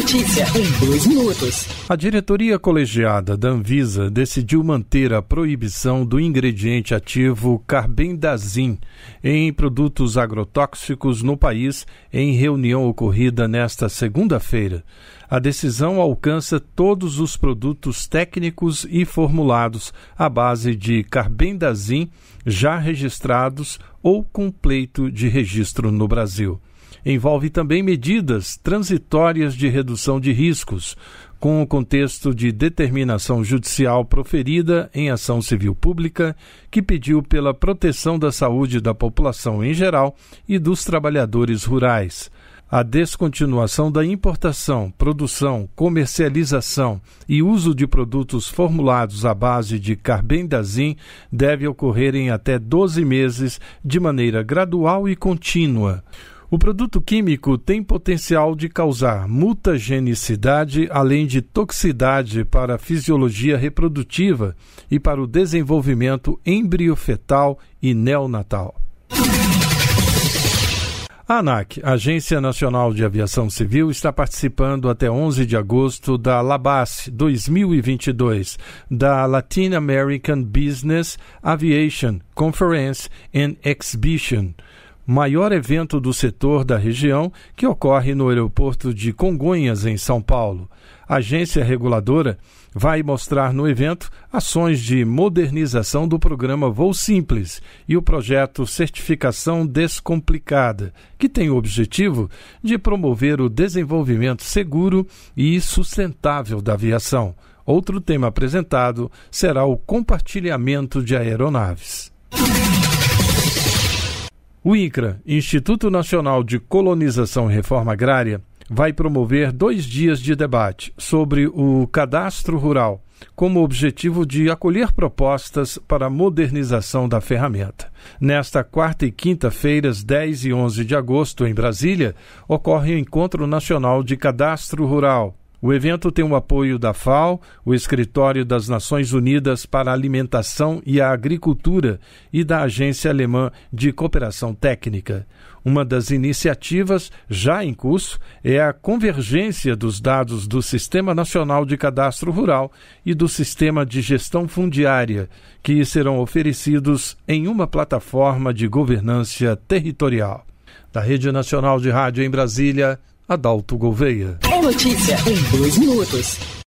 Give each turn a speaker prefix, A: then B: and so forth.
A: notícia em dois minutos. A diretoria colegiada da Anvisa decidiu manter a proibição do ingrediente ativo carbendazim em produtos agrotóxicos no país em reunião ocorrida nesta segunda-feira. A decisão alcança todos os produtos técnicos e formulados à base de carbendazim já registrados ou com pleito de registro no Brasil envolve também medidas transitórias de redução de riscos, com o contexto de determinação judicial proferida em ação civil pública, que pediu pela proteção da saúde da população em geral e dos trabalhadores rurais. A descontinuação da importação, produção, comercialização e uso de produtos formulados à base de carbendazim deve ocorrer em até 12 meses, de maneira gradual e contínua. O produto químico tem potencial de causar mutagenicidade, além de toxicidade para a fisiologia reprodutiva e para o desenvolvimento embriofetal e neonatal. A ANAC, Agência Nacional de Aviação Civil, está participando até 11 de agosto da LABAS 2022, da Latin American Business Aviation Conference and Exhibition maior evento do setor da região, que ocorre no aeroporto de Congonhas, em São Paulo. A agência reguladora vai mostrar no evento ações de modernização do programa Voo Simples e o projeto Certificação Descomplicada, que tem o objetivo de promover o desenvolvimento seguro e sustentável da aviação. Outro tema apresentado será o compartilhamento de aeronaves. O INCRA, Instituto Nacional de Colonização e Reforma Agrária, vai promover dois dias de debate sobre o cadastro rural, como objetivo de acolher propostas para a modernização da ferramenta. Nesta quarta e quinta-feiras, 10 e 11 de agosto, em Brasília, ocorre o Encontro Nacional de Cadastro Rural, o evento tem o apoio da FAO, o Escritório das Nações Unidas para a Alimentação e a Agricultura e da Agência Alemã de Cooperação Técnica. Uma das iniciativas já em curso é a convergência dos dados do Sistema Nacional de Cadastro Rural e do Sistema de Gestão Fundiária, que serão oferecidos em uma plataforma de governança territorial. Da Rede Nacional de Rádio em Brasília, Adalto Gouveia notícia em dois minutos.